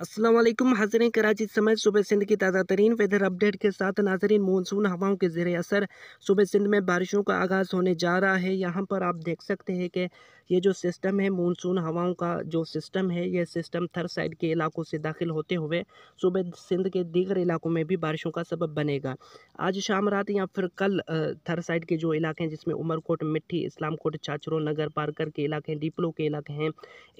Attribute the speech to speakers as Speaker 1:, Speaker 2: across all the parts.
Speaker 1: असलम हाज़रें कराची समय सुबह सिंध की ताज़ा तरीन वेदर अपडेट के साथ नाजरीन मानसून हवाओं के जेर असर सुबह सिंध में बारिशों का आगाज़ होने जा रहा है यहाँ पर आप देख सकते हैं कि ये जो सिस्टम है मानसून हवाओं का जो सिस्टम है यह सिस्टम थर साइड के इलाकों से दाखिल होते हुए सुबह सिंध के दीगर इलाकों में भी बारिशों का सबब बनेगा आज शाम रात या फिर कल थर साइड के जो इलाके हैं जिसमें उमरकोट मिट्टी इस्लामकोट चाचरो नगर पारकर के इलाके हैं डीपलो के इलाके हैं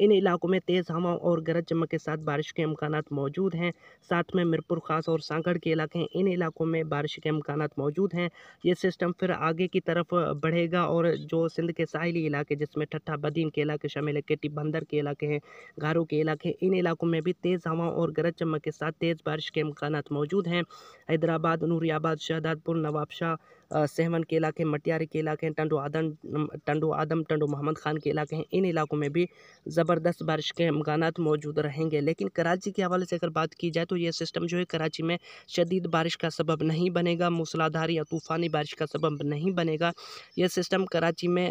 Speaker 1: इन इलाकों में तेज़ हवाओं और गरज चमक के साथ बारिश के इम्कान मौजूद हैं साथ में मिरपुर खास और सांगढ़ के इलाके हैं इन इलाकों में बारिश के इम्कान मौजूद हैं ये सिस्टम फिर आगे की तरफ बढ़ेगा और जो सिंध के साहली इलाके जिसमें ठट्ठा बदीन के इलाके शामिल है केटी बंदर के इलाके हैं गारो के इलाके इन इलाकों में भी तेज़ हवाओं और गरज चमक के साथ तेज़ बारिश के इम्कान मौजूद हैं हैदराबाद नूरियाबाद शहदादपुर नवाबशाह सहमन के इलाके हैं मटियारी के इलाके हैं टंडो आदम टंडो आदम टंडो मोहम्मद खान के इलाके हैं इन इलाकों में भी ज़बरदस्त बारिश के अमकान मौजूद रहेंगे लेकिन कराची के हवाले से अगर बात की जाए तो ये सिस्टम जो है कराची में शदीद बारिश का सबब नहीं बनेगा मूसलाधार या तूफ़ानी बारिश का सबब नहीं बनेगा यह सिस्टम कराची में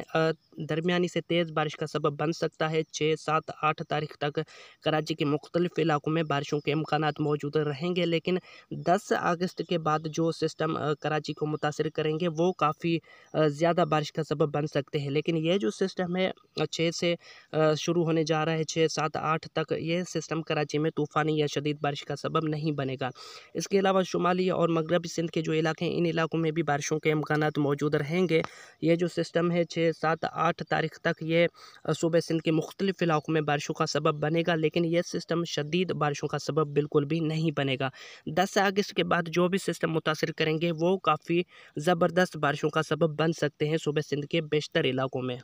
Speaker 1: दरमियानी से तेज़ बारिश का सबब बन सकता है छः सात आठ तारीख तक कराची के मुख्तलिफ इलाकों में बारिशों के इम्कान मौजूद रहेंगे लेकिन दस अगस्त के बाद जो सिस्टम कराची को मुतासर करेंगे वो काफ़ी ज़्यादा बारिश का सबब बन सकते हैं लेकिन यह जो सिस्टम है छः से शुरू होने जा रहा है छः सात आठ तक यह सिस्टम कराची में तूफ़ानी या शदीद बारिश का सबब नहीं बनेगा इसके अलावा शुमाली और मगरबी सिंध के जो इलाके हैं इन इलाकों में भी बारिशों के इम्कान मौजूद रहेंगे ये जो सिस्टम है छः सात आठ आठ तारीख तक ये सूबे सिंध के मुख्तलिफ इलाकों में बारिशों का सबब बनेगा लेकिन यह सिस्टम शदीद बारिशों का सबब बिल्कुल भी नहीं बनेगा दस अगस्त के बाद जो भी सिस्टम मुतासर करेंगे वो काफ़ी ज़बरदस्त बारिशों का सबब बन सकते हैं सूबे सिंध के बेशतर इलाकों में